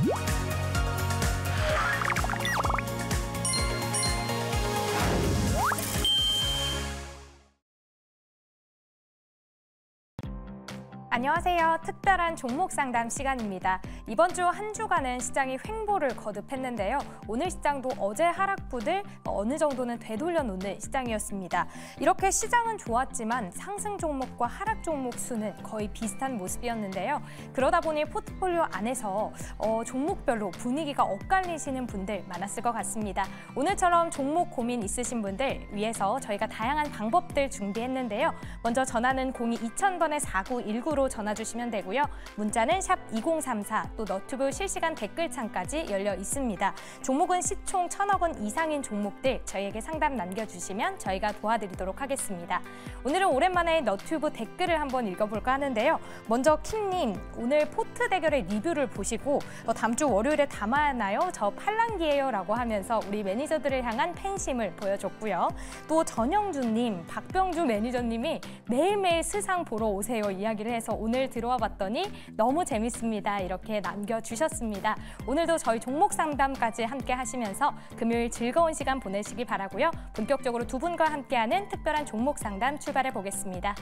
Música 안녕하세요. 특별한 종목 상담 시간입니다. 이번 주 한 주간은 시장이 횡보를 거듭했는데요. 오늘 시장도 어제 하락부들 어느 정도는 되돌려 놓는 시장이었습니다. 이렇게 시장은 좋았지만 상승 종목과 하락 종목 수는 거의 비슷한 모습이었는데요. 그러다 보니 포트폴리오 안에서 어, 종목별로 분위기가 엇갈리시는 분들 많았을 것 같습니다. 오늘처럼 종목 고민 있으신 분들 위해서 저희가 다양한 방법들 준비했는데요. 먼저 전화는 02 2000번에 4919로 번호로 전화 주시면 되고요. 문자는 2034, 또 너튜브 실시간 댓글창까지 열려 있습니다. 종목은 시총 천억 원 이상인 종목들 저희에게 상담 남겨주시면 저희가 도와드리도록 하겠습니다. 오늘은 오랜만에 너튜브 댓글을 한번 읽어볼까 하는데요. 먼저 킴님, 오늘 포트 대결의 리뷰를 보시고 어, 다음 주 월요일에 담아나요? 저 팔랑기예요 라고 하면서 우리 매니저들을 향한 팬심을 보여줬고요. 또 전영준님, 박병주 매니저님이 매일매일 스상 보러 오세요 이야기를 해서 그래서 오늘 들어와 봤더니 너무 재밌습니다. 이렇게 남겨주셨습니다. 오늘도 저희 종목 상담까지 함께 하시면서 금요일 즐거운 시간 보내시기 바라고요. 본격적으로 두 분과 함께하는 특별한 종목 상담 출발해 보겠습니다.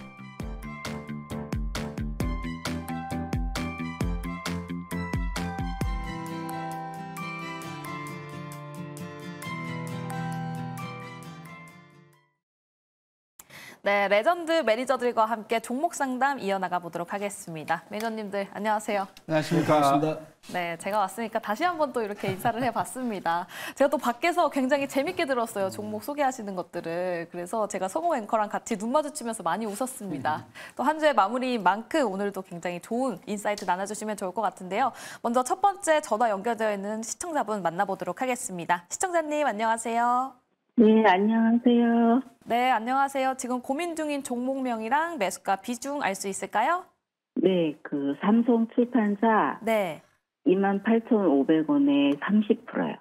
네, 레전드 매니저들과 함께 종목 상담 이어나가 보도록 하겠습니다. 매니저님들 안녕하세요. 안녕하십니까. 네, 제가 왔으니까 다시 한번 또 이렇게 인사를 해봤습니다. 제가 또 밖에서 굉장히 재밌게 들었어요. 종목 소개하시는 것들을. 그래서 제가 성공 앵커랑 같이 눈 마주치면서 많이 웃었습니다. 또 한 주의 마무리인 만큼 오늘도 굉장히 좋은 인사이트 나눠주시면 좋을 것 같은데요. 먼저 첫 번째 전화 연결되어 있는 시청자분 만나보도록 하겠습니다. 시청자님 안녕하세요. 네, 안녕하세요. 네, 안녕하세요. 지금 고민 중인 종목명이랑 매수가 비중 알 수 있을까요? 네, 그 삼성 출판사 네. 28,500원에 30%요.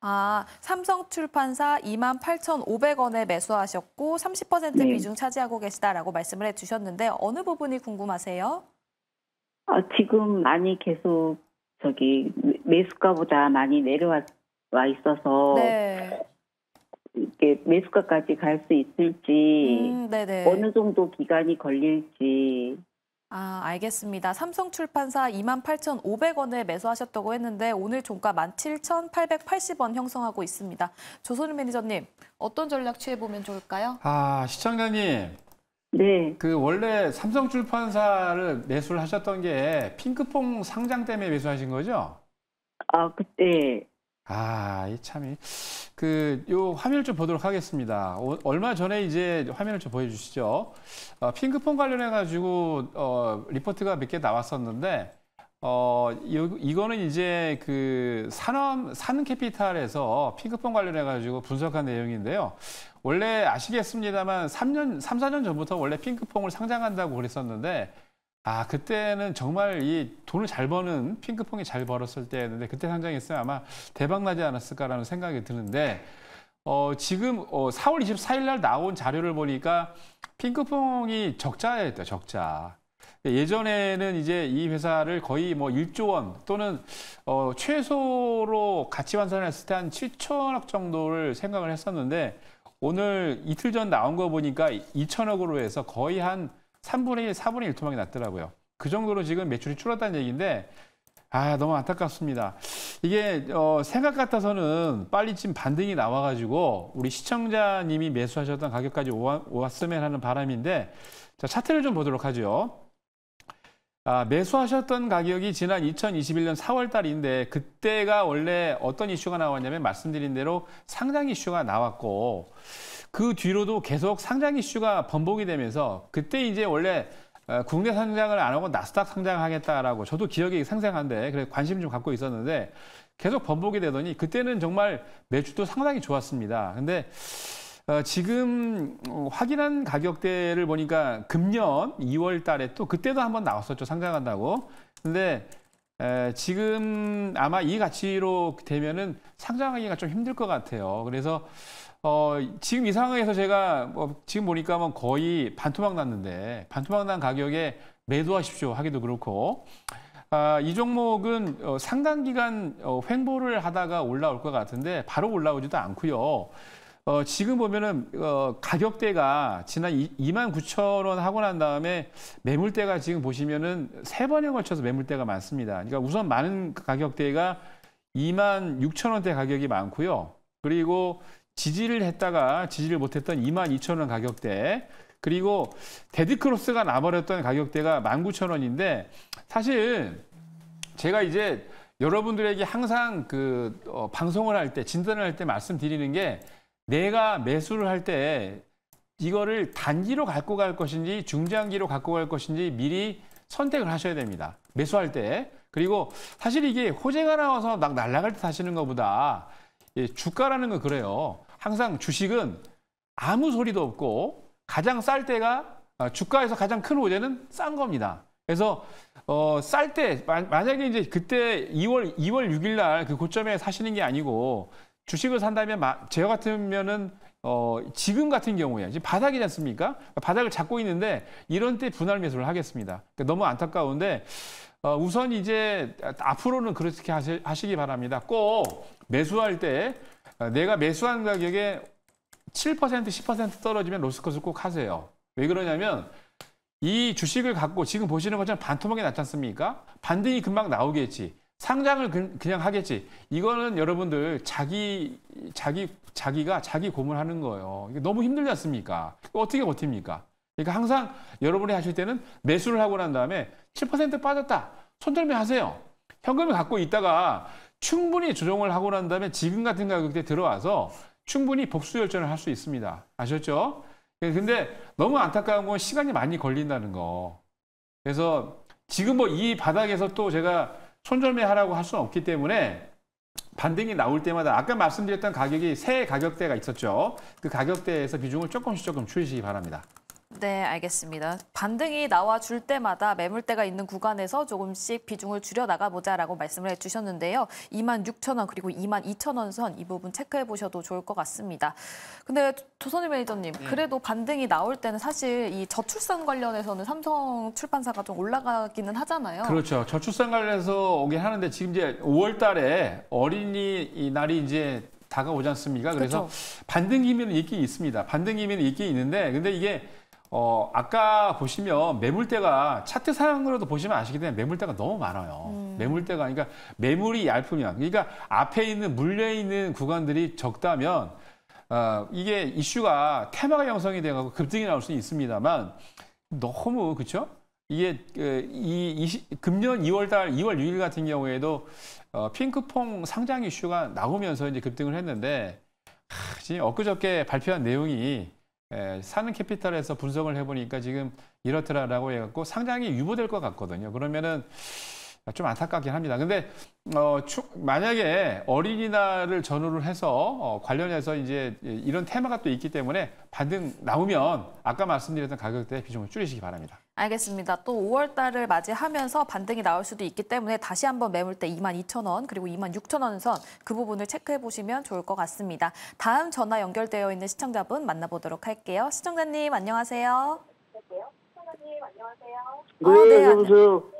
아, 삼성 출판사 28,500원에 매수하셨고 30% 네. 비중 차지하고 계시다라고 말씀을 해 주셨는데 어느 부분이 궁금하세요? 아, 지금 많이 계속 저기 매수가보다 많이 내려와 있어서 네. 이렇게 매수가까지 갈 수 있을지 음, 어느 정도 기간이 걸릴지 아, 알겠습니다. 삼성출판사 28,500원에 매수하셨다고 했는데 오늘 종가 17,880원 형성하고 있습니다. 조선우 매니저님, 어떤 전략 취해보면 좋을까요? 아, 시청자님. 네. 그 원래 삼성출판사를 매수를 하셨던 게 핑크퐁 상장 때문에 매수하신 거죠? 아, 그때. 네. 아, 이 참이 그 요 화면을 좀 보도록 하겠습니다. 오, 얼마 전에 이제 화면을 좀 보여주시죠. 어, 핑크폰 관련해 가지고 어, 리포트가 몇 개 나왔었는데 어, 요, 이거는 이제 그 산업 산캐피탈에서 핑크폰 관련해 가지고 분석한 내용인데요. 원래 아시겠습니다만 3년 3, 4년 전부터 원래 핑크폰을 상장한다고 그랬었는데 아 그때는 정말 이 돈을 잘 버는 핑크퐁이 잘 벌었을 때였는데 그때 상장했 있으면 아마 대박 나지 않았을까라는 생각이 드는데 어, 지금 어, 4월 24일 날 나온 자료를 보니까 핑크퐁이 적자였다 적자. 예전에는 이제 이 회사를 거의 뭐 1조 원 또는 어, 최소로 가치 환산 했을 때 한 7천억 정도를 생각을 했었는데 오늘 이틀 전 나온 거 보니까 2천억으로 해서 거의 한 3분의 1, 4분의 1 토막이 났더라고요. 그 정도로 지금 매출이 줄었다는 얘기인데 아 너무 안타깝습니다. 이게 어, 생각 같아서는 빨리 지금 반등이 나와가지고 우리 시청자님이 매수하셨던 가격까지 왔으면 하는 바람인데 자 차트를 좀 보도록 하죠. 아, 매수하셨던 가격이 지난 2021년 4월 달인데 그때가 원래 어떤 이슈가 나왔냐면 말씀드린 대로 상장 이슈가 나왔고 그 뒤로도 계속 상장 이슈가 번복이 되면서 그때 이제 원래 어, 국내 상장을 안 하고 나스닥 상장하겠다라고 저도 기억이 상생한데 그래 관심 좀 갖고 있었는데 계속 번복이 되더니 그때는 정말 매출도 상당히 좋았습니다. 근데 어, 지금 확인한 가격대를 보니까 금년 2월 달에 또 그때도 한번 나왔었죠. 상장한다고. 근데 에, 지금 아마 이 가치로 되면은 상장하기가 좀 힘들 것 같아요. 그래서 어, 지금 이 상황에서 제가 뭐 지금 보니까 뭐 거의 반토막 났는데 반토막 난 가격에 매도하십시오 하기도 그렇고 아, 이 종목은 어, 상당 기간 어, 횡보를 하다가 올라올 것 같은데 바로 올라오지도 않고요. 어, 지금 보면은 어, 가격대가 지난 2만 9천 원 하고 난 다음에 매물대가 지금 보시면은 세 번에 걸쳐서 매물대가 많습니다. 그러니까 우선 많은 가격대가 2만 6천 원대 가격이 많고요. 그리고 지지를 했다가 지지를 못했던 22,000원 가격대 그리고 데드크로스가 나버렸던 가격대가 19,000원인데 사실 제가 이제 여러분들에게 항상 그 어, 방송을 할 때 진단을 할 때 말씀드리는 게 내가 매수를 할 때 이거를 단기로 갖고 갈 것인지 중장기로 갖고 갈 것인지 미리 선택을 하셔야 됩니다. 매수할 때 그리고 사실 이게 호재가 나와서 막 날아갈 때 사시는 것보다 예, 주가라는 건 그래요. 항상 주식은 아무 소리도 없고 가장 쌀 때가 아, 주가에서 가장 큰 오제는 싼 겁니다. 그래서 어, 쌀때 만약에 이제 그때 2월 2월 6일 날 그 고점에 사시는 게 아니고 주식을 산다면 제가 같으면은 어, 지금 같은 경우에 지금 바닥이지 않습니까? 바닥을 잡고 있는데 이런 때 분할 매수를 하겠습니다. 그러니까 너무 안타까운데 어, 우선 이제 앞으로는 그렇게 하시, 기 바랍니다. 꼭 매수할 때 아, 내가 매수한 가격에 7% 10% 떨어지면 로스컷을 꼭 하세요. 왜 그러냐면 이 주식을 갖고 지금 보시는 것처럼 반토막이 났지 않습니까? 반등이 금방 나오겠지. 상장을 그, 냥 하겠지. 이거는 여러분들 자기 자기 자기가 자기 고문하는 거예요. 너무 힘들지 않습니까? 어떻게 버팁니까? 그러니까 항상 여러분이 하실 때는 매수를 하고 난 다음에 7% 빠졌다. 손절매 하세요. 현금을 갖고 있다가 충분히 조정을 하고 난 다음에 지금 같은 가격대 에 들어와서 충분히 복수 열전을 할 수 있습니다. 아셨죠? 근데 너무 안타까운 건 시간이 많이 걸린다는 거. 그래서 지금 뭐 이 바닥에서 또 제가 손절매하라고 할 수는 없기 때문에 반등이 나올 때마다 아까 말씀드렸던 가격이 새 가격대가 있었죠. 그 가격대에서 비중을 조금씩 조금 줄이시기 바랍니다. 네, 알겠습니다. 반등이 나와줄 때마다 매물대가 있는 구간에서 조금씩 비중을 줄여나가보자라고 말씀을 해주셨는데요. 2만 6천 원 그리고 2만 2천 원선 이 부분 체크해보셔도 좋을 것 같습니다. 근데 조선일 매니저님, 네. 그래도 반등이 나올 때는 사실 이 저출산 관련해서는 삼성 출판사가 좀 올라가기는 하잖아요. 그렇죠. 저출산 관련해서 오긴 하는데 지금 이제 5월 달에 어린이 날이 이제 다가오지 않습니까? 그래서 그렇죠. 반등기미는 있긴 있습니다. 반등기미는 있긴 있는데 근데 이게 어, 아까 보시면 매물대가 차트 상으로도 보시면 아시겠지만 매물대가 너무 많아요. 음. 매물대가 그러니까 매물이 얇으면 그러니까 앞에 있는 물려 있는 구간들이 적다면 어, 이게 이슈가 테마가 형성이 돼가고 급등이 나올 수는 있습니다만 너무 그쵸 이게 그, 이, 이 금년 2월달 2월 6일 같은 경우에도 어, 핑크퐁 상장 이슈가 나오면서 이제 급등을 했는데 하, 지금 엊그저께 발표한 내용이 에, 예, 사는 캐피탈에서 분석을 해보니까 지금 이렇더라라고 해갖고 상당히 유보될 것 같거든요. 그러면은 좀 안타깝긴 합니다. 근데 어, 추, 만약에 어린이날을 전후로 해서 어, 관련해서 이제 이런 테마가 또 있기 때문에 반등 나오면 아까 말씀드렸던 가격대 비중을 줄이시기 바랍니다. 알겠습니다. 또 5월 달을 맞이하면서 반등이 나올 수도 있기 때문에 다시 한번 매물대 22,000원 그리고 26,000원 선 그 부분을 체크해 보시면 좋을 것 같습니다. 다음 전화 연결되어 있는 시청자분 만나보도록 할게요. 시청자님 안녕하세요. 네, 시청자님 안녕하세요. 어, 네, 안녕하세요.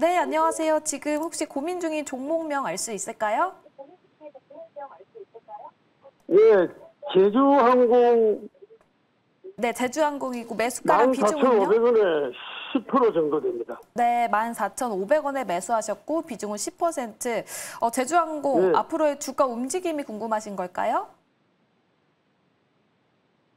네, 안녕하세요. 지금 혹시 고민 중인 종목명 알 수 있을까요? 예, 제주항공. 네, 제주항공이고 매수가가 비중은요? 14,500원에 10% 정도 됩니다. 네, 14,500원에 매수하셨고 비중은 10%. 어, 제주항공 네. 앞으로의 주가 움직임이 궁금하신 걸까요?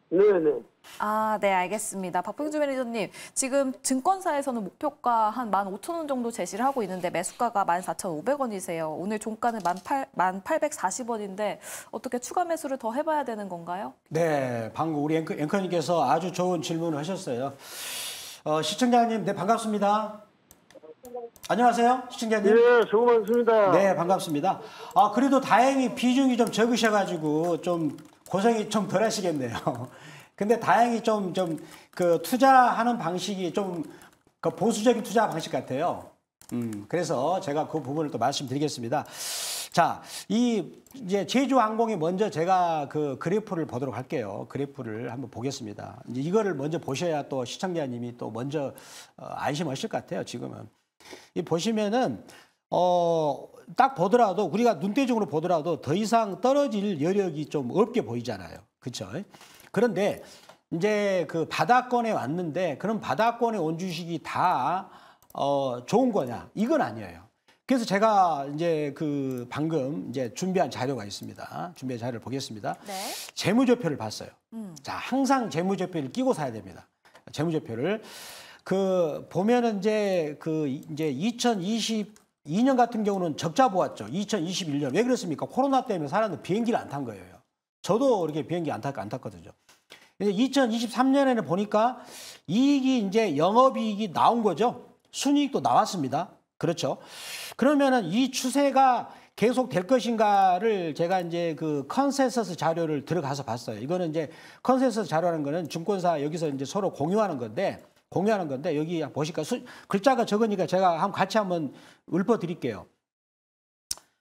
네, 네. 아, 네, 알겠습니다. 박병주 매니저님, 지금 증권사에서는 목표가 한 15,000원 정도 제시를 하고 있는데 매수가가 14,500원이세요. 오늘 종가는 1,840원인데 어떻게 추가 매수를 더 해봐야 되는 건가요? 네, 방금 우리 앵커, 앵커님께서 아주 좋은 질문을 하셨어요. 어, 시청자님, 네, 반갑습니다. 안녕하세요, 시청자님. 예, 좋은 말씀입니다. 네, 반갑습니다. 아, 그래도 다행히 비중이 좀 적으셔가지고 좀 고생이 좀 덜 하시겠네요. 근데 다행히 좀 좀 그 투자하는 방식이 좀그 보수적인 투자 방식 같아요. 음, 그래서 제가 그 부분을 또 말씀드리겠습니다. 자, 이 이제 제주 항공이 먼저 제가 그 그래프를 보도록 할게요. 그래프를 한번 보겠습니다. 이제 이거를 먼저 보셔야 또 시청자님이 또 먼저 어, 안심하실 것 같아요. 지금은 이 보시면은 어, 딱 보더라도 우리가 눈대중으로 보더라도 더 이상 떨어질 여력이 좀 없게 보이잖아요. 그렇죠? 그런데 이제 그 바다권에 왔는데 그럼 바다권에 온 주식이 다 어, 좋은 거냐? 이건 아니에요. 그래서 제가 이제 그 방금 이제 준비한 자료가 있습니다. 준비한 자료를 보겠습니다. 네. 재무제표를 봤어요. 음. 자, 항상 재무제표를 끼고 사야 됩니다. 재무제표를 그 보면은 이제 그 이제 2022년 같은 경우는 적자 보았죠. 2021년 왜 그랬습니까? 코로나 때문에 사람들 비행기를 안 탄 거예요. 저도 이렇게 비행기 안, 탔, 안 탔거든요. 2023년에는 보니까 이익이 이제 영업이익이 나온 거죠. 순이익도 나왔습니다. 그렇죠. 그러면은 이 추세가 계속 될 것인가를 제가 이제 그 컨센서스 자료를 들어가서 봤어요. 이거는 이제 컨센서스 자료라는 거는 증권사 여기서 이제 서로 공유하는 건데 공유하는 건데 여기 보실까 수, 글자가 적으니까 제가 한 같이 한번 읊어 드릴게요.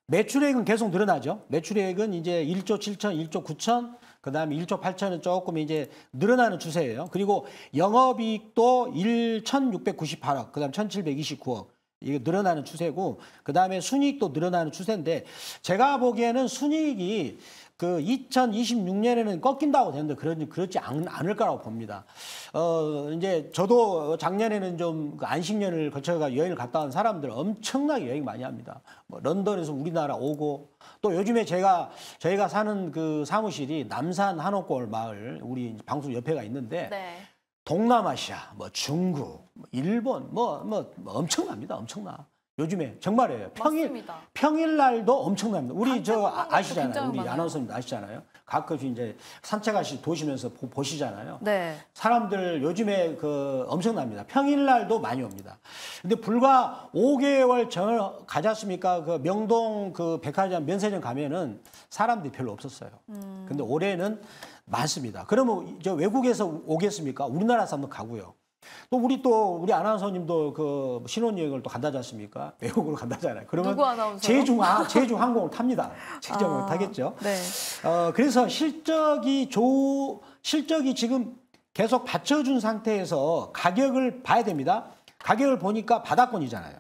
매출액은 계속 늘어나죠. 매출액은 이제 1조 7천, 1조 9천, 그다음에 1조 8천은 조금 이제 늘어나는 추세예요. 그리고 영업이익도 1,698억, 그다음 에 1,729억. 이게 늘어나는 추세고 그다음에 순이익도 늘어나는 추세인데 제가 보기에는 순이익이 그 2026년에는 꺾인다고 되는데 그런 그렇지 않, 을 거라고 봅니다. 어 이제 저도 작년에는 좀 그 안식년을 거쳐가 여행을 갔다 온 사람들 엄청나게 여행 많이 합니다. 뭐 런던에서 우리나라 오고 또 요즘에 제가 저희가 사는 그 사무실이 남산 한옥골 마을 우리 방송 옆에가 있는데 네. 동남아시아, 뭐 중국, 뭐 일본, 뭐, 뭐, 뭐 엄청납니다. 엄청나. 요즘에 정말이에요. 평일 맞습니다. 평일 날도 엄청납니다. 우리 저 아, 시잖아요 우리 많아요. 나운서님도 아시잖아요. 가끔씩 이제 산책하시 도시면서 보, 시잖아요 네. 사람들 요즘에 그 엄청납니다. 평일 날도 많이 옵니다. 근데 불과 5개월 전을 가졌습니까? 그 명동 그 백화점 면세점 가면은 사람들이 별로 없었어요. 음. 근데 올해는 많습니다. 그러면 저 외국에서 오겠습니까? 우리나라 사람도 가고요. 또 우리 또 우리 아나운서님도 그 신혼여행을 또 간다지 않습니까? 외국으로 간다잖아요. 그러면 제중 아, 제중 항공을 탑니다. 직접 아, 타겠죠. 네. 어, 그래서 실적이 조 실적이 지금 계속 받쳐준 상태에서 가격을 봐야 됩니다. 가격을 보니까 바닥권이잖아요.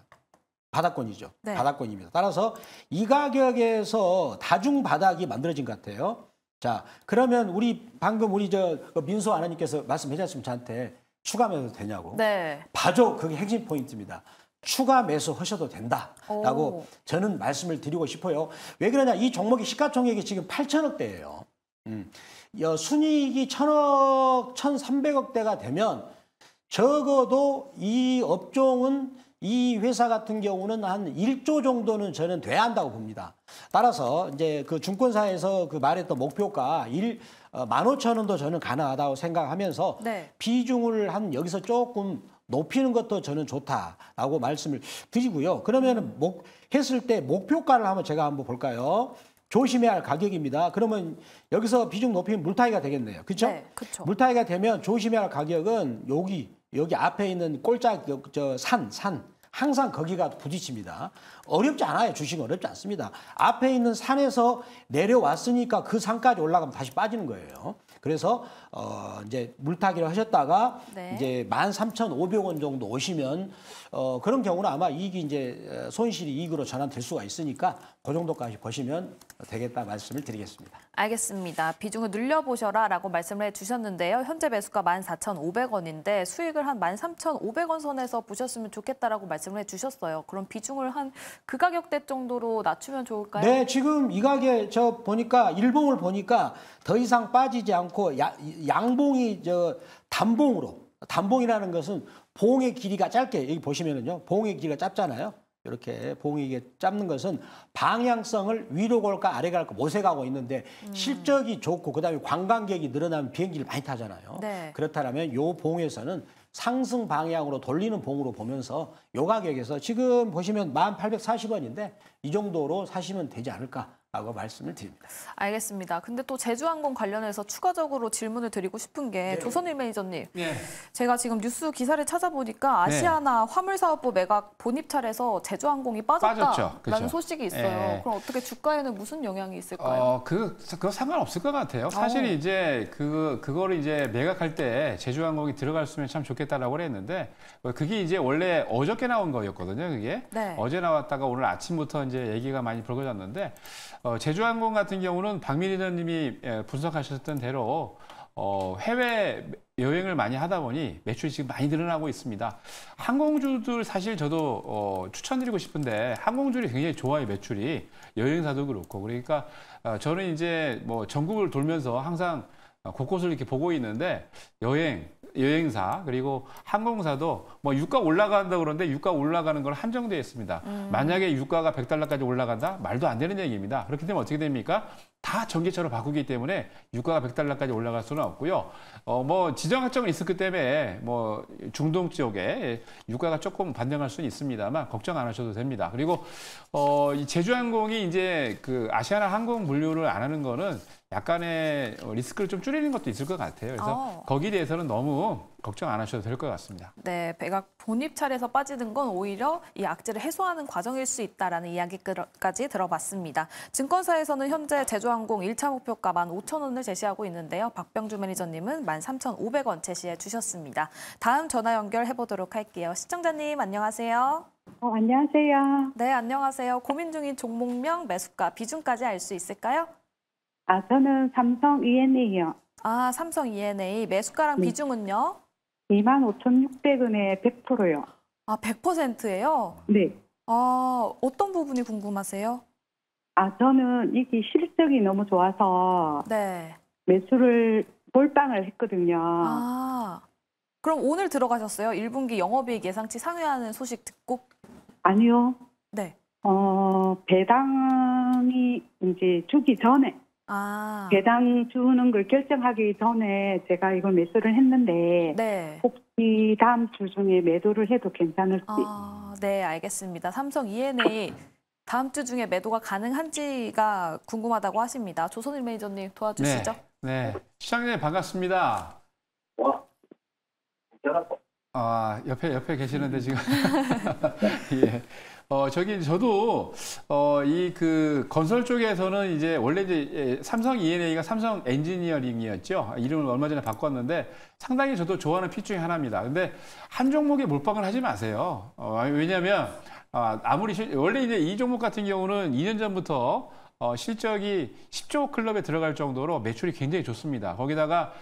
바닥권이죠. 네. 바닥권입니다. 따라서 이 가격에서 다중 바닥이 만들어진 것 같아요. 자, 그러면 우리 방금 우리 저민수 아나님께서 말씀해 주셨으면 저한테 추가 매도 되냐고. 네. 봐줘 그게 핵심 포인트입니다. 추가 매수하셔도 된다라고 오. 저는 말씀을 드리고 싶어요. 왜 그러냐? 이 종목이 시가총액이 지금 8천억대예요. 음. 순이익이 천억, 천삼백억대가 되면 적어도 이 업종은 이 회사 같은 경우는 한 1조 정도는 저는 돼야 한다고 봅니다. 따라서 이제 그 증권사에서 그 말했던 목표가 1 15,000원도 어, 저는 가능하다고 생각하면서 네. 비중을 한 여기서 조금 높이는 것도 저는 좋다라고 말씀을 드리고요. 그러면 목, 했을 때 목표가를 한번 제가 한번 볼까요? 조심해야 할 가격입니다. 그러면 여기서 비중 높이면 물타기가 되겠네요. 그렇죠? 네, 물타기가 되면 조심해야 할 가격은 여기 여기 앞에 있는 꼴짝 저 산, 산. 항상 거기가 부딪힙니다. 어렵지 않아요. 주식은 어렵지 않습니다. 앞에 있는 산에서 내려왔으니까 그 산까지 올라가면 다시 빠지는 거예요. 그래서 어 이제 물타기를 하셨다가 네. 이제 만 삼천 오백 원 정도 오시면 어, 그런 경우는 아마 이익이 이제 어, 손실이 이익으로 전환될 수가 있으니까 그 정도까지 보시면 되겠다 말씀을 드리겠습니다. 알겠습니다. 비중을 늘려보셔라 라고 말씀을 해주셨는데요. 현재 배수가 14,500원인데 수익을 한 13,500원 선에서 보셨으면 좋겠다라고 말씀을 해주셨어요. 그럼 비중을 한 그 가격대 정도로 낮추면 좋을까요? 네, 지금 이 가게 저 보니까 일봉을 보니까 더 이상 빠지지 않고 야, 양봉이 저 단봉으로 단봉이라는 것은 봉의 길이가 짧게 여기 보시면은요. 봉의 길이가 짧잖아요. 이렇게 봉이 짧는 것은 방향성을 위로 갈까 아래 갈까 모색하고 있는데 음. 실적이 좋고 그다음에 관광객이 늘어나면 비행기를 많이 타잖아요. 네. 그렇다면 요 봉에서는 상승 방향으로 돌리는 봉으로 보면서 요 가격에서 지금 보시면 1840원인데 이 정도로 사시면 되지 않을까 라고 말씀을 드립니다. 알겠습니다. 근데 또 제주항공 관련해서 추가적으로 질문을 드리고 싶은 게 네. 조선일 매니저님. 네. 제가 지금 뉴스 기사를 찾아보니까 네. 아시아나 네. 화물사업부 매각 본입 찰에서 제주항공이 빠졌다라는 그렇죠. 소식이 있어요. 네. 그럼 어떻게 주가에는 무슨 영향이 있을까요? 어, 그, 그거 상관없을 것 같아요. 사실 오. 어. 이제 그, 그거를 이제 매각할 때 제주항공이 들어갔으면참 좋겠다라고 그랬는데 어, 그게 이제 원래 어저께 나온 거였거든요. 그게. 네. 어제 나왔다가 오늘 아침부터 이제 얘기가 많이 불거졌는데 어, 제주항공 같은 경우는 박민희 대님이 예, 분석하셨던 대로 어, 해외 여행을 많이 하다 보니 매출이 지금 많이 늘어나고 있습니다. 항공주들 사실 저도 어, 추천드리고 싶은데 항공주들이 굉장히 좋아요 매출이 여행사도 그렇고 그러니까 어, 저는 이제 뭐 전국을 돌면서 항상 어, 곳곳을 이렇게 보고 있는데 여행 여행사 그리고 항공사도 뭐 유가 올라간다 그러는데 유가 올라가는 걸한정되어 있습니다. 음. 만약에 유가가 100달러까지 올라간다 말도 안 되는 얘기입니다. 그렇기 때문에 어떻게 됩니까? 다 전기차로 바꾸기 때문에 유가가 100달러까지 올라갈 수는 없고요. 어, 뭐 지정 확정은 있었기 때문에 뭐 중동 지역에 유가가 조금 반등할 수는 있습니다만 걱정 안 하셔도 됩니다. 그리고 어, 이 제주항공이 이제 그 아시아나 항공 물류를안 하는 거는 약간의 리스크를 좀 줄이는 것도 있을 것 같아요. 그래서 아. 거기에 대해서는 너무 걱정 안 하셔도 될 것 같습니다. 네, 배가 본입찰에서 빠지는 건 오히려 이 악재를 해소하는 과정일 수 있다라는 이야기까지 들어봤습니다. 증권사에서는 현재 제주항공 1차 목표가 15,000원을 제시하고 있는데요. 박병주 매니저님은 13,500원 제시해 주셨습니다. 다음 전화 연결해 보도록 할게요. 시청자님 안녕하세요. 어, 안녕하세요. 네, 안녕하세요. 고민 중인 종목명, 매수가, 비중까지 알 수 있을까요? 아, 저는 삼성 E&A요. 아, 삼성 E&A 매수가랑 네. 비중은요? 25,600원에 100%요. 아, 100%예요? 네. 아, 어떤 부분이 궁금하세요? 아, 저는 이게 실적이 너무 좋아서 네. 매수를 몰빵을 했거든요. 아, 그럼 오늘 들어가셨어요? 1분기 영업이익 예상치 상회하는 소식 듣고? 아니요. 네. 어, 배당이 이제 주기 전에 아. 배당 주는 걸 결정하기 전에 제가 이걸 매수를 했는데 네. 혹시 다음 주 중에 매도를 해도 괜찮을지. 아, 네, 알겠습니다. 삼성 E&A 다음 주 중에 매도가 가능한지가 궁금하다고 하십니다. 조선일 매니저님 도와주시죠. 네, 네. 시장님 반갑습니다. 어? 아, 옆에 옆에 계시는데 지금 예. 어, 저기 저도 어, 이 그 건설 쪽에서는 이제 원래 이제 예, 삼성 E&A가 n 삼성 엔지니어링이었죠. 이름을 얼마 전에 바꿨는데 상당히 저도 좋아하는 핏 중에 하나입니다. 근데 한 종목에 몰빵을 하지 마세요. 어, 왜냐하면 아, 아무리 실, 원래 이제 이 종목 같은 경우는 2년 전부터 어, 실적이 10조 클럽에 들어갈 정도로 매출이 굉장히 좋습니다. 거기다가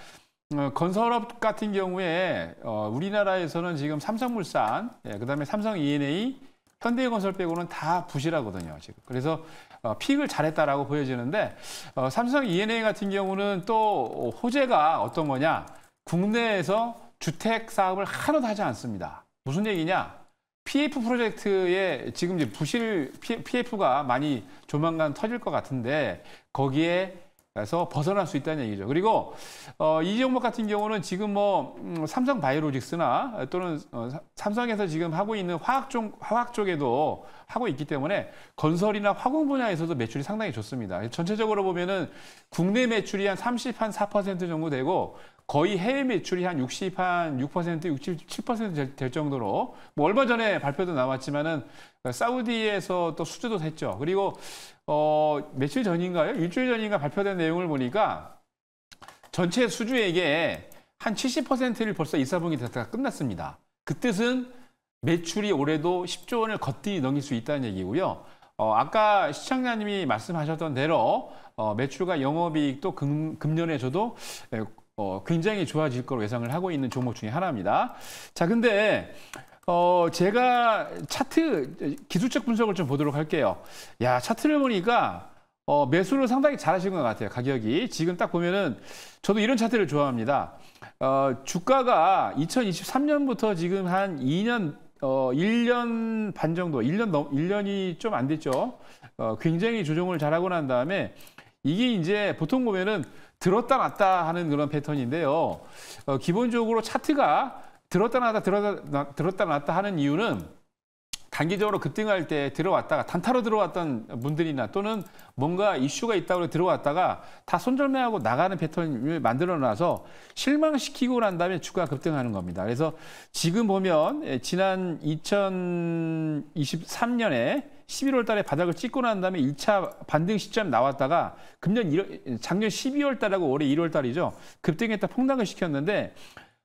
어, 건설업 같은 경우에 어, 우리나라에서는 지금 삼성물산, 예, 그다음에 삼성 E&A n 현대건설 빼고는 다 부실하거든요. 지금 그래서 어, 픽을 잘했다라고 보여지는데 어, 삼성 E&A 같은 경우는 또 호재가 어떤 거냐? 국내에서 주택 사업을 하나도 하지 않습니다. 무슨 얘기냐? PF 프로젝트에 지금 이제 부실 PF가 많이 조만간 터질 것 같은데 거기에 그서 벗어날 수 있다는 얘기죠. 그리고 어, 이 종목 같은 경우는 지금 뭐 음, 삼성 바이오로직스나 또는 어, 삼성에서 지금 하고 있는 화학 쪽 화학 쪽에도 하고 있기 때문에 건설이나 화공 분야에서도 매출이 상당히 좋습니다. 전체적으로 보면은 국내 매출이 한 30, 한 4% 정도 되고 거의 해외 매출이 한 60, 한 6%, 67%될 정도로 뭐 얼마 전에 발표도 나왔지만은 사우디에서 또 수주도 됐죠 그리고 어 며칠 전인가요? 일주일 전인가 발표된 내용을 보니까 전체 수주에게한 70%를 벌써 이사분이됐다가 끝났습니다. 그 뜻은 매출이 올해도 10조 원을 거뜬히 넘길 수 있다는 얘기고요. 어, 아까 시청자님이 말씀하셨던 대로 어, 매출과 영업이익도 금, 금년에 저도 에, 어, 굉장히 좋아질 걸 예상을 하고 있는 종목 중에 하나입니다. 자, 근데 어, 제가 차트 기술적 분석을 좀 보도록 할게요. 야, 차트를 보니까 어, 매수를 상당히 잘하신 것 같아요. 가격이 지금 딱 보면은 저도 이런 차트를 좋아합니다. 어, 주가가 2023년부터 지금 한 2년 어, 1년 반 정도, 1년 넘, 1년이 좀 안 됐죠. 어, 굉장히 조정을 잘하고 난 다음에 이게 이제 보통 보면은 들었다 놨다 하는 그런 패턴인데요. 어, 기본적으로 차트가 들었다 놨다 들었다, 들었다 놨다 하는 이유는 단기적으로 급등할 때 들어왔다가 단타로 들어왔던 분들이나 또는 뭔가 이슈가 있다고 들어왔다가 다 손절매하고 나가는 패턴을 만들어놔서 실망시키고 난 다음에 주가 급등하는 겁니다. 그래서 지금 보면 예, 지난 2023년에 11월 달에 바닥을 찍고 난 다음에 2차 반등 시점 나왔다가 금년 1월, 작년 12월 달하고 올해 1월 달이죠. 급등했다 폭락을 시켰는데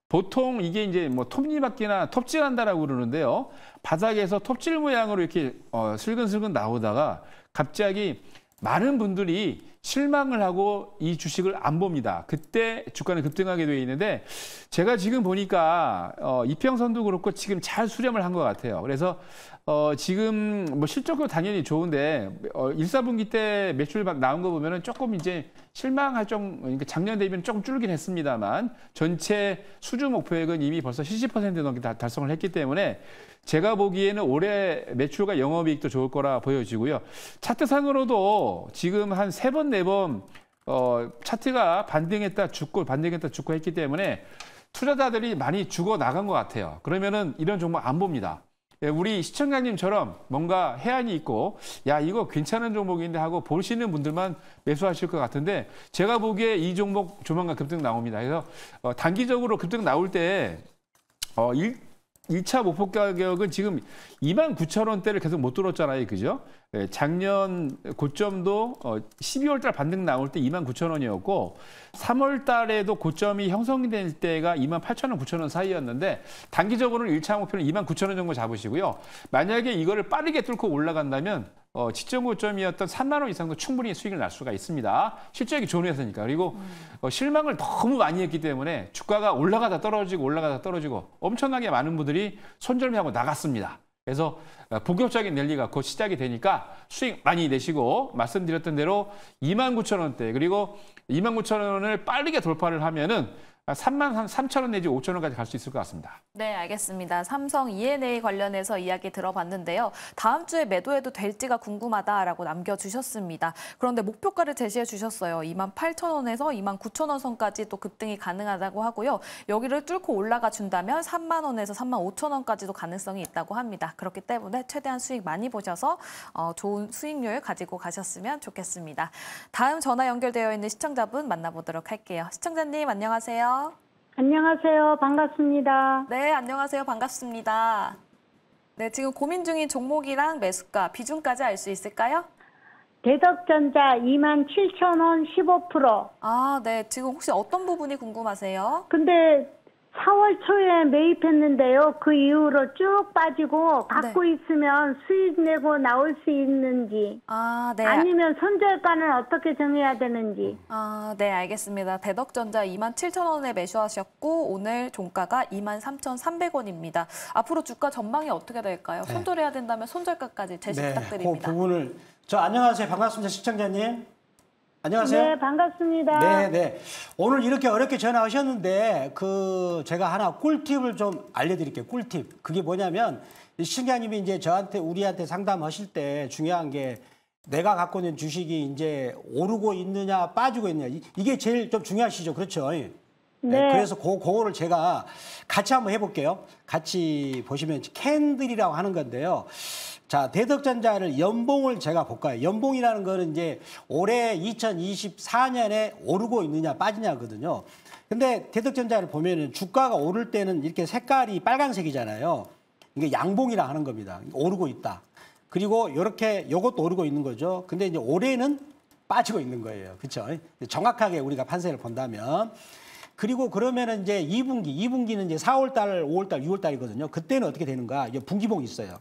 보통 이게 이제 뭐 톱니바퀴나 톱질한다라고 그러는데요. 바닥에서 톱질 모양으로 이렇게 어, 슬근슬근 나오다가 갑자기 많은 분들이 실망을 하고 이 주식을 안 봅니다. 그때 주가는 급등하게 되어 있는데 제가 지금 보니까 어, 이평선도 그렇고 지금 잘 수렴을 한 것 같아요. 그래서 어, 지금 뭐 실적도 당연히 좋은데 어, 1, 4분기 때 매출 막 나온 거 보면은 조금 이제 실망할 정 그러니까 작년 대비는 조금 줄긴 했습니다만 전체 수주 목표액은 이미 벌써 70% 넘게 다, 달성을 했기 때문에 제가 보기에는 올해 매출과 영업이익도 좋을 거라 보여지고요. 차트상으로도 지금 한 세 번 네번 네 어, 차트가 반등했다 죽고 반등했다 죽고 했기 때문에 투자자들이 많이 죽어 나간 것 같아요. 그러면은 이런 종목 안 봅니다. 예, 우리 시청자님처럼 뭔가 해안이 있고 야 이거 괜찮은 종목인데 하고 보시는 분들만 매수하실 것 같은데 제가 보기에 이 종목 조만간 급등 나옵니다. 그래서 어, 단기적으로 급등 나올 때 어, 1, 1차 목표 가격은 지금 2 9 0 0 0 원대를 계속 못 들었잖아요. 그죠? 네, 작년 고점도 12월 어, 달 반등 나올 때 2만 9천 원이었고 3월 달에도 고점이 형성된 때가 2만 8천 원, 9천 원 사이였는데 단기적으로는 1차 목표는 2만 9천 원 정도 잡으시고요. 만약에 이거를 빠르게 뚫고 올라간다면 어, 직전 고점이었던 3만 원 이상도 충분히 수익을 날 수가 있습니다. 실적이 좋은 회사니까. 그리고 음. 어, 실망을 너무 많이 했기 때문에 주가가 올라가다 떨어지고 올라가다 떨어지고 엄청나게 많은 분들이 손절매하고 나갔습니다. 그래서 어, 본격적인 랠리가 곧 시작이 되니까 수익 많이 내시고 말씀드렸던 대로 2만 9천 원대 그리고 2만 9천 원을 빠르게 돌파를 하면은 3만 아, 3천 원 내지 5천 원까지 갈 수 있을 것 같습니다. 네, 알겠습니다. 삼성 E&A 관련해서 이야기 들어봤는데요. 다음 주에 매도해도 될지가 궁금하다라고 남겨주셨습니다. 그런데 목표가를 제시해 주셨어요. 2만 8천 원에서 2만 9천 원 선까지 또 급등이 가능하다고 하고요. 여기를 뚫고 올라가 준다면 3만 원에서 3만 5천 원까지도 가능성이 있다고 합니다. 그렇기 때문에 최대한 수익 많이 보셔서 어, 좋은 수익률 가지고 가셨으면 좋겠습니다. 다음 전화 연결되어 있는 시청자분 만나보도록 할게요. 시청자님 안녕하세요. 안녕하세요. 반갑습니다. 네, 안녕하세요. 반갑습니다. 네, 지금 고민 중인 종목이랑 매수가, 비중까지 알 수 있을까요? 대덕전자 2 7 0 0 0원 15%. 아, 네. 지금 혹시 어떤 부분이 궁금하세요? 근데 4월 초에 매입했는데요. 그 이후로 쭉 빠지고 갖고 네. 있으면 수익 내고 나올 수 있는지 아, 네. 아니면 손절가는 어떻게 정해야 되는지 아, 네 알겠습니다. 대덕전자 2만 7천 원에 매수하셨고 오늘 종가가 2 3,300원입니다. 앞으로 주가 전망이 어떻게 될까요? 네. 손절해야 된다면 손절가까지 제시 네. 그 부탁드립니다. 그 부분을 저 안녕하세요. 반갑습니다. 시청자님. 안녕하세요. 네, 반갑습니다. 네, 네. 오늘 이렇게 어렵게 전화하셨는데 그 제가 하나 꿀팁을 좀 알려드릴게요. 꿀팁. 그게 뭐냐면 신기님이 이제 저한테 우리한테 상담하실 때 중요한 게 내가 갖고 있는 주식이 이제 오르고 있느냐 빠지고 있느냐 이게 제일 좀 중요하시죠, 그렇죠? 네. 네 그래서 그, 그거를 제가 같이 한번 해볼게요. 같이 보시면 캔들이라고 하는 건데요. 자, 대덕전자를 연봉을 제가 볼까요? 연봉이라는 거는 이제 올해 2024년에 오르고 있느냐 빠지냐거든요. 근데 대덕전자를 보면은 주가가 오를 때는 이렇게 색깔이 빨간색이잖아요. 이게 양봉이라 하는 겁니다. 오르고 있다. 그리고 이렇게 요것도 오르고 있는 거죠. 근데 이제 올해는 빠지고 있는 거예요. 그렇죠? 정확하게 우리가 판세를 본다면 그리고 그러면은 이제 2분기, 2분기는 이제 4월 달, 5월 달, 6월 달이거든요. 그때는 어떻게 되는가? 이게 분기봉이 있어요.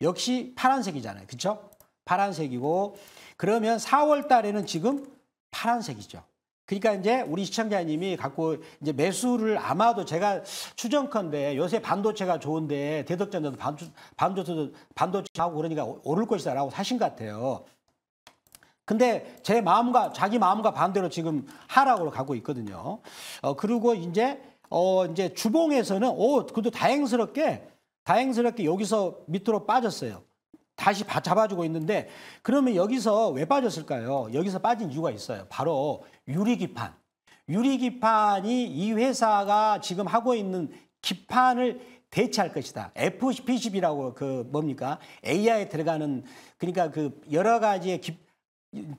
역시 파란색이잖아요. 그쵸 파란색이고 그러면 4월 달에는 지금 파란색이죠. 그러니까 이제 우리 시청자님이 갖고 이제 매수를 아마도 제가 추정컨대 요새 반도체가 좋은데 대덕전자도 반도, 반도체도 반도체하고 그러니까 오를 것이다라고 사신 것 같아요. 근데 제 마음과 자기 마음과 반대로 지금 하락으로 가고 있거든요. 어 그리고 이제 어 이제 주봉에서는 오 그래도 다행스럽게 다행스럽게 여기서 밑으로 빠졌어요. 다시 잡아주고 있는데 그러면 여기서 왜 빠졌을까요? 여기서 빠진 이유가 있어요. 바로 유리기판. 유리기판이 이 회사가 지금 하고 있는 기판을 대체할 것이다. FPCB라고 그 뭡니까? AI에 들어가는 그러니까 그 여러 가지의 기,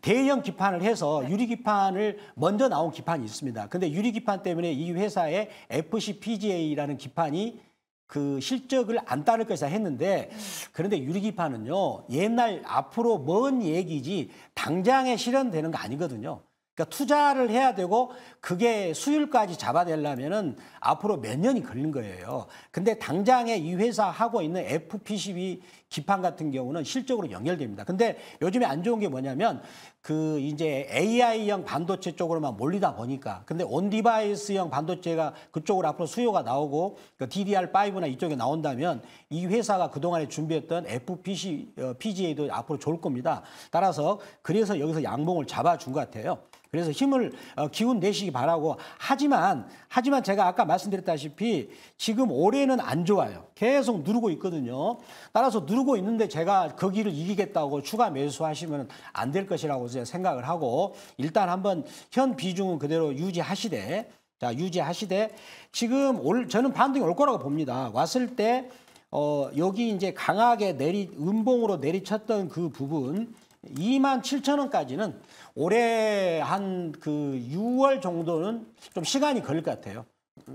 대형 기판을 해서 네. 유리 기판을 먼저 나온 기판이 있습니다. 근데 유리 기판 때문에 이 회사의 FCPGA라는 기판이 그 실적을 안 따를 것이다 했는데 그런데 유리기파는요 옛날 앞으로 먼 얘기지 당장에 실현되는 거 아니거든요. 그러니까 투자를 해야 되고 그게 수율까지 잡아내려면은 앞으로 몇 년이 걸린 거예요. 근데 당장에 이 회사 하고 있는 FP12 기판 같은 경우는 실적으로 연결됩니다. 근데 요즘에 안 좋은 게 뭐냐면 그 이제 AI형 반도체 쪽으로만 몰리다 보니까 근데 온디바이스형 반도체가 그쪽으로 앞으로 수요가 나오고 그 DDR5나 이쪽에 나온다면 이 회사가 그동안에 준비했던 FPC, 어, PGA도 앞으로 좋을 겁니다. 따라서 그래서 여기서 양봉을 잡아준 것 같아요. 그래서 힘을 어, 기운 내시기 바라고 하지만 하지만 제가 아까 말씀드렸다시피 지금 올해는 안 좋아요. 계속 누르고 있거든요. 따라서 누르고 있는데 제가 거기를 그 이기겠다고 추가 매수하시면 안 될 것이라고 제가 생각을 하고 일단 한번 현 비중은 그대로 유지하시되 자 유지하시되 지금 올 저는 반등이 올 거라고 봅니다. 왔을 때 어, 여기 이제 강하게 내리 음봉으로 내리쳤던 그 부분 2만 7천 원까지는 올해 한 그 6월 정도는 좀 시간이 걸릴 것 같아요.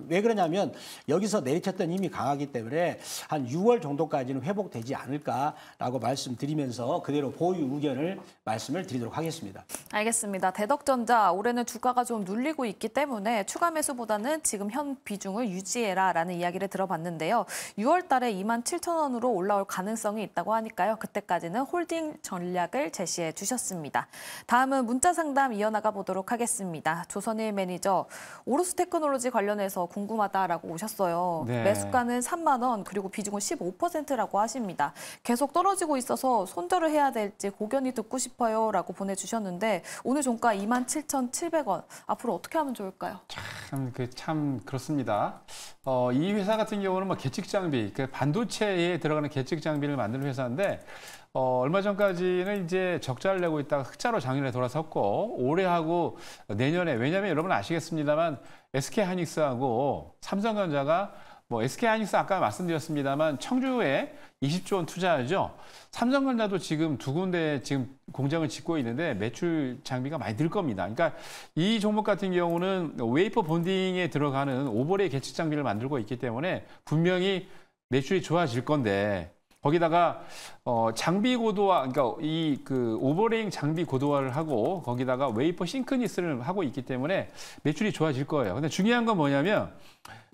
왜 그러냐면 여기서 내리쳤던 힘이 강하기 때문에 한 6월 정도까지는 회복되지 않을까라고 말씀드리면서 그대로 보유 의견을 말씀을 드리도록 하겠습니다. 알겠습니다. 대덕전자 올해는 주가가 좀 눌리고 있기 때문에 추가 매수보다는 지금 현 비중을 유지해라라는 이야기를 들어봤는데요. 6월 달에 2만 7천 원으로 올라올 가능성이 있다고 하니까요. 그때까지는 홀딩 전략을 제시해 주셨습니다. 다음은 문자 상담 이어나가 보도록 하겠습니다. 조선일 매니저 오로스 테크놀로지 관련해서 대해서 궁금하다라고 오셨어요. 네. 매수가는 3만 원 그리고 비중은 15%라고 하십니다. 계속 떨어지고 있어서 손절을 해야 될지 고견이 듣고 싶어요라고 보내주셨는데 오늘 종가 2 7,700원 앞으로 어떻게 하면 좋을까요? 참, 그, 참 그렇습니다. 어, 이 회사 같은 경우는 뭐 계측 장비, 그 반도체에 들어가는 계측 장비를 만드는 회사인데 어, 얼마 전까지는 이제 적자를 내고 있다가 흑자로 작년에 돌아섰고 올해하고 내년에 왜냐하면 여러분 아시겠습니다만 SK 하이닉스하고 삼성전자가 뭐 SK 하이닉스 아까 말씀드렸습니다만 청주에 20조 원 투자하죠. 삼성전자도 지금 두 군데 지금 공장을 짓고 있는데 매출 장비가 많이 늘 겁니다. 그러니까 이 종목 같은 경우는 웨이퍼 본딩에 들어가는 오버레이 계측 장비를 만들고 있기 때문에 분명히 매출이 좋아질 건데 거기다가 어, 장비 고도화, 그러니까 이 그 오버레잉 장비 고도화를 하고 거기다가 웨이퍼 싱크니스를 하고 있기 때문에 매출이 좋아질 거예요. 근데 중요한 건 뭐냐면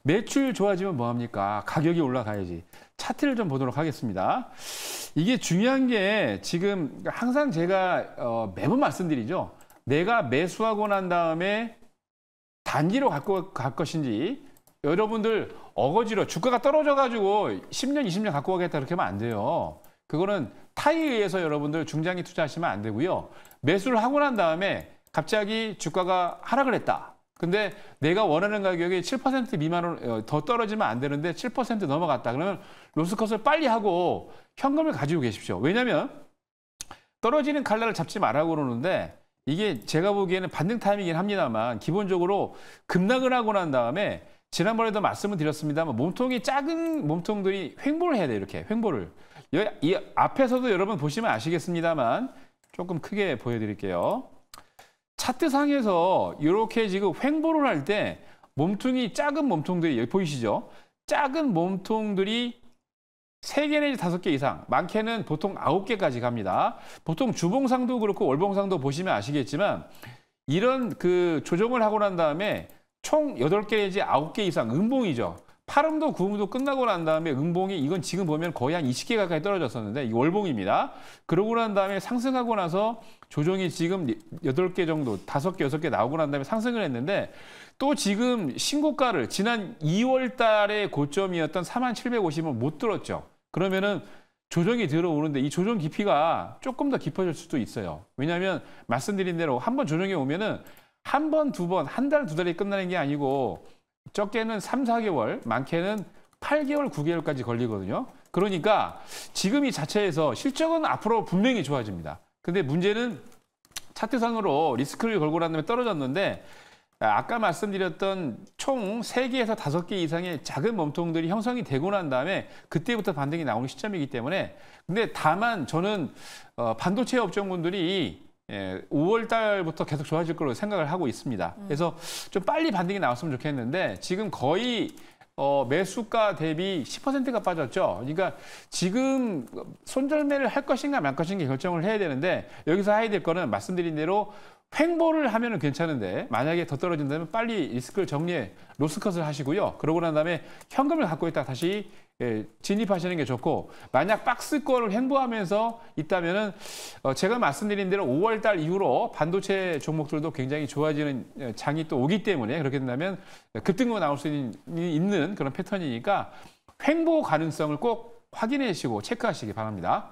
매출 좋아지면 뭐합니까? 가격이 올라가야지. 차트를 좀 보도록 하겠습니다. 이게 중요한 게 지금 항상 제가 어, 매번 말씀드리죠. 내가 매수하고 난 다음에 단기로 갈, 고갈 것인지 여러분들 어거지로 주가가 떨어져가지고 10년, 20년 갖고 가겠다 그렇게 하면 안 돼요. 그거는 타이에 의해서 여러분들 중장기 투자하시면 안 되고요. 매수를 하고 난 다음에 갑자기 주가가 하락을 했다. 근데 내가 원하는 가격이 7% 미만으로 어, 더 떨어지면 안 되는데 7% 넘어갔다. 그러면 로스컷을 빨리 하고 현금을 가지고 계십시오. 왜냐하면 떨어지는 칼날을 잡지 말라고 그러는데 이게 제가 보기에는 반등 타임이긴 합니다만 기본적으로 급락을 하고 난 다음에 지난번에도 말씀을 드렸습니다만 몸통이 작은 몸통들이 횡보를 해야 돼요. 이렇게 횡보를. 여기, 이 앞에서도 여러분 보시면 아시겠습니다만 조금 크게 보여드릴게요. 차트상에서 이렇게 지금 횡보를 할 때 몸통이 작은 몸통들이 여기 보이시죠? 작은 몸통들이 3개 내지 5개 이상, 많게는 보통 9 개까지 갑니다. 보통 주봉상도 그렇고 월봉상도 보시면 아시겠지만 이런 그 조정을 하고 난 다음에 총 8개 내지 9개 이상 음봉이죠. 파음도 구음도 끝나고 난 다음에 음봉이 이건 지금 보면 거의 한 20개 가까이 떨어졌었는데 이 월봉입니다. 그러고 난 다음에 상승하고 나서 조정이 지금 8개 정도 5개 6개 나오고 난 다음에 상승을 했는데 또 지금 신고가를 지난 2월 달에 고점이었던 4만7 5 0원못 들었죠. 그러면은 조정이 들어오는데 이 조정 깊이가 조금 더 깊어질 수도 있어요. 왜냐하면 말씀드린 대로 한번 조정이 오면은 한 번, 두 번, 한 달, 두 달이 끝나는 게 아니고 적게는 3, 4개월, 많게는 8개월, 9개월까지 걸리거든요. 그러니까 지금 이 자체에서 실적은 앞으로 분명히 좋아집니다. 근데 문제는 차트상으로 리스크를 걸고 난 다음에 떨어졌는데 아까 말씀드렸던 총 3개에서 5개 이상의 작은 몸통들이 형성이 되고 난 다음에 그때부터 반등이 나오는 시점이기 때문에 근데 다만 저는 어, 반도체 업종분들이 예, 5월 달부터 계속 좋아질 걸로 생각을 하고 있습니다. 음. 그래서 좀 빨리 반등이 나왔으면 좋겠는데 지금 거의 어, 매수가 대비 10%가 빠졌죠. 그러니까 지금 손절매를 할 것인가 말 것인가 결정을 해야 되는데 여기서 해야 될 거는 말씀드린 대로 횡보를 하면 은 괜찮은데 만약에 더 떨어진다면 빨리 리스크를 정리해 로스컷을 하시고요. 그러고 난 다음에 현금을 갖고 있다 다시 예, 진입하시는 게 좋고 만약 박스권을 횡보하면서 있다면은 어, 제가 말씀드린 대로 5월 달 이후로 반도체 종목들도 굉장히 좋아지는 어, 장이 또 오기 때문에 그렇게 된다면 급등으로 나올 수 있는, 있는 그런 패턴이니까 횡보 가능성을 꼭 확인해시고 체크하시기 바랍니다.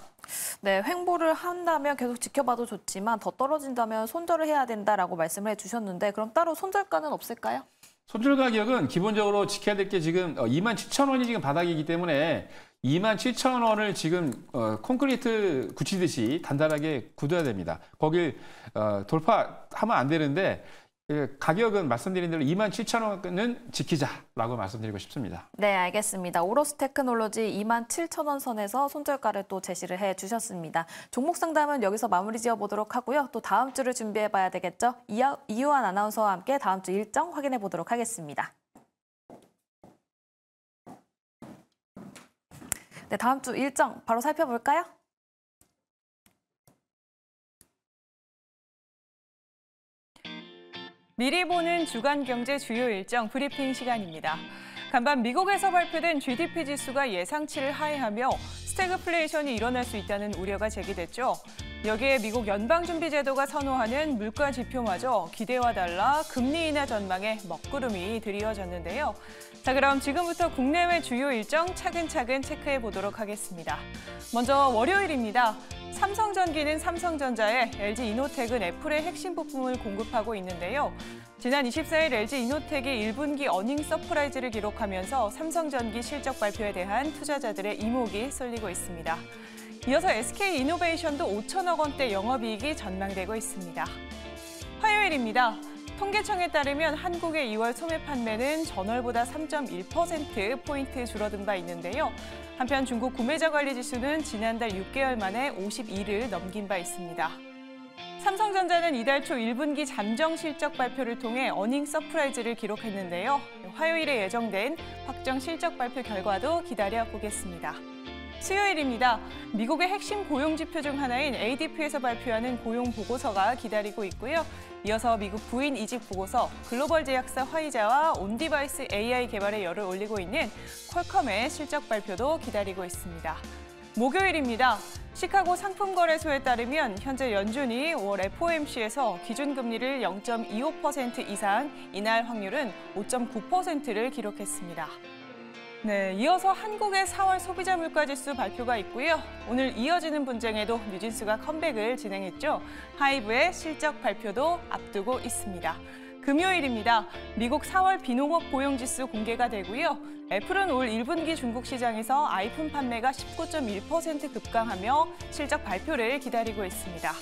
네, 횡보를 한다면 계속 지켜봐도 좋지만 더 떨어진다면 손절을 해야 된다라고 말씀을 해주셨는데 그럼 따로 손절가는 없을까요? 손절 가격은 기본적으로 지켜야 될 게 지금 2만 어, 7천 원이 지금 바닥이기 때문에 2만 7천 원을 지금 어, 콘크리트 굳히듯이 단단하게 굳어야 됩니다. 거길 어, 돌파하면 안 되는데 그 가격은 말씀드린 대로 2만 7천 원은 지키자라고 말씀드리고 싶습니다. 네, 알겠습니다. 오로스 테크놀로지 2만 7천 원 선에서 손절가를 또 제시를 해주셨습니다. 종목 상담은 여기서 마무리 지어보도록 하고요. 또 다음 주를 준비해봐야 되겠죠? 이유한 아나운서와 함께 다음 주 일정 확인해보도록 하겠습니다. 네, 다음 주 일정 바로 살펴볼까요? 미리 보는 주간 경제 주요 일정 브리핑 시간입니다. 간밤 미국에서 발표된 GDP 지수가 예상치를 하회하며 스태그플레이션이 일어날 수 있다는 우려가 제기됐죠. 여기에 미국 연방준비제도가 선호하는 물가 지표마저 기대와 달라 금리 인하 전망에 먹구름이 드리워졌는데요 자, 그럼 지금부터 국내외 주요 일정 차근차근 체크해 보도록 하겠습니다. 먼저 월요일입니다. 삼성전기는 삼성전자에 LG 이노텍은 애플의 핵심 부품을 공급하고 있는데요. 지난 24일 LG 이노텍이 1분기 어닝 서프라이즈를 기록하면서 삼성전기 실적 발표에 대한 투자자들의 이목이 쏠리고 있습니다. 이어서 SK 이노베이션도 5천억 원대 영업이익이 전망되고 있습니다. 화요일입니다. 통계청에 따르면 한국의 2월 소매 판매는 전월보다 3.1%포인트 줄어든 바 있는데요. 한편 중국 구매자 관리 지수는 지난달 6개월 만에 52를 넘긴 바 있습니다. 삼성전자는 이달 초 1분기 잠정 실적 발표를 통해 어닝 서프라이즈를 기록했는데요. 화요일에 예정된 확정 실적 발표 결과도 기다려보겠습니다. 수요일입니다. 미국의 핵심 고용 지표 중 하나인 ADP에서 발표하는 고용 보고서가 기다리고 있고요. 이어서 미국 부인 이직 보고서 글로벌 제약사 화이자와 온디바이스 AI 개발에 열을 올리고 있는 퀄컴의 실적 발표도 기다리고 있습니다. 목요일입니다. 시카고 상품거래소에 따르면 현재 연준이 5월 FOMC에서 기준금리를 0.25% 이상 인할 확률은 5.9%를 기록했습니다. 네, 이어서 한국의 4월 소비자 물가지수 발표가 있고요. 오늘 이어지는 분쟁에도 뉴진스가 컴백을 진행했죠. 하이브의 실적 발표도 앞두고 있습니다. 금요일입니다. 미국 4월 비농업 고용지수 공개가 되고요. 애플은 올 1분기 중국 시장에서 아이폰 판매가 19.1% 급감하며 실적 발표를 기다리고 있습니다.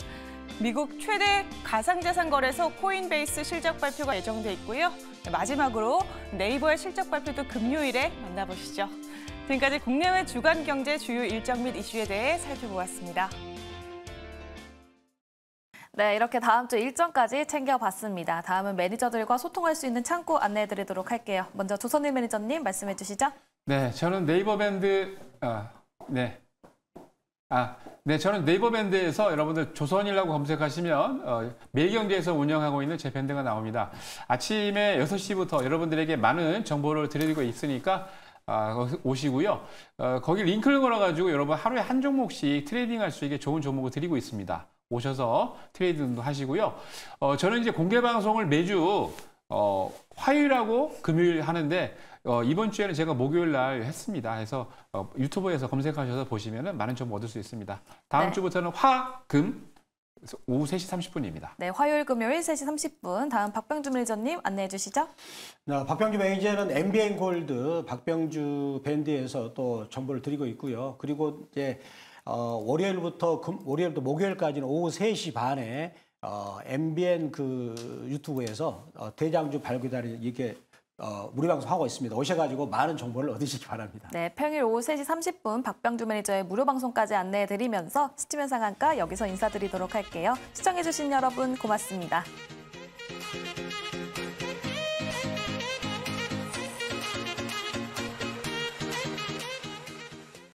미국 최대 가상자산 거래소 코인베이스 실적 발표가 예정돼 있고요. 마지막으로 네이버의 실적 발표도 금요일에 만나보시죠. 지금까지 국내외 주간 경제 주요 일정 및 이슈에 대해 살펴보았습니다. 네, 이렇게 다음 주 일정까지 챙겨봤습니다. 다음은 매니저들과 소통할 수 있는 창구 안내해드리도록 할게요. 먼저 조선일 매니저님 말씀해 주시죠. 네, 저는 네이버 밴드, 아, 네, 아, 네, 저는 네이버 밴드에서 여러분들 조선이라고 검색하시면 어, 매일 경제에서 운영하고 있는 제 밴드가 나옵니다. 아침에 6시부터 여러분들에게 많은 정보를 드리고 있으니까 어, 오시고요. 어, 거기 링크를 걸어가지고 여러분 하루에 한 종목씩 트레이딩할 수 있게 좋은 종목을 드리고 있습니다. 오셔서 트레이딩도 하시고요. 어, 저는 이제 공개 방송을 매주 어, 화요일하고 금요일 하는데 어, 이번 주에는 제가 목요일 날 했습니다. 해서 어, 유튜브에서 검색하셔서 보시면 많은 정보 얻을 수 있습니다. 다음 네. 주부터는 화, 금, 오후 3시 30분입니다. 네, 화요일, 금요일 3시 30분. 다음 박병주 매니저님 안내해 주시죠. 네, 박병주 매니저는 MBN 골드 박병주 밴드에서 또 정보를 드리고 있고요. 그리고 이제 어, 월요일부터 금, 월요일부터 목요일까지는 오후 3시 반에 어, MBN 그 유튜브에서 어, 대장주 발굴다리 이게 렇 어, 우리 방송 하고 있습니다. 오셔가지고 많은 정보를 얻으시기 바랍니다. 네, 평일 오후 3시 30분 박병주 매니저의 무료 방송까지 안내해드리면서 시치면 상한가 여기서 인사드리도록 할게요. 시청해주신 여러분 고맙습니다.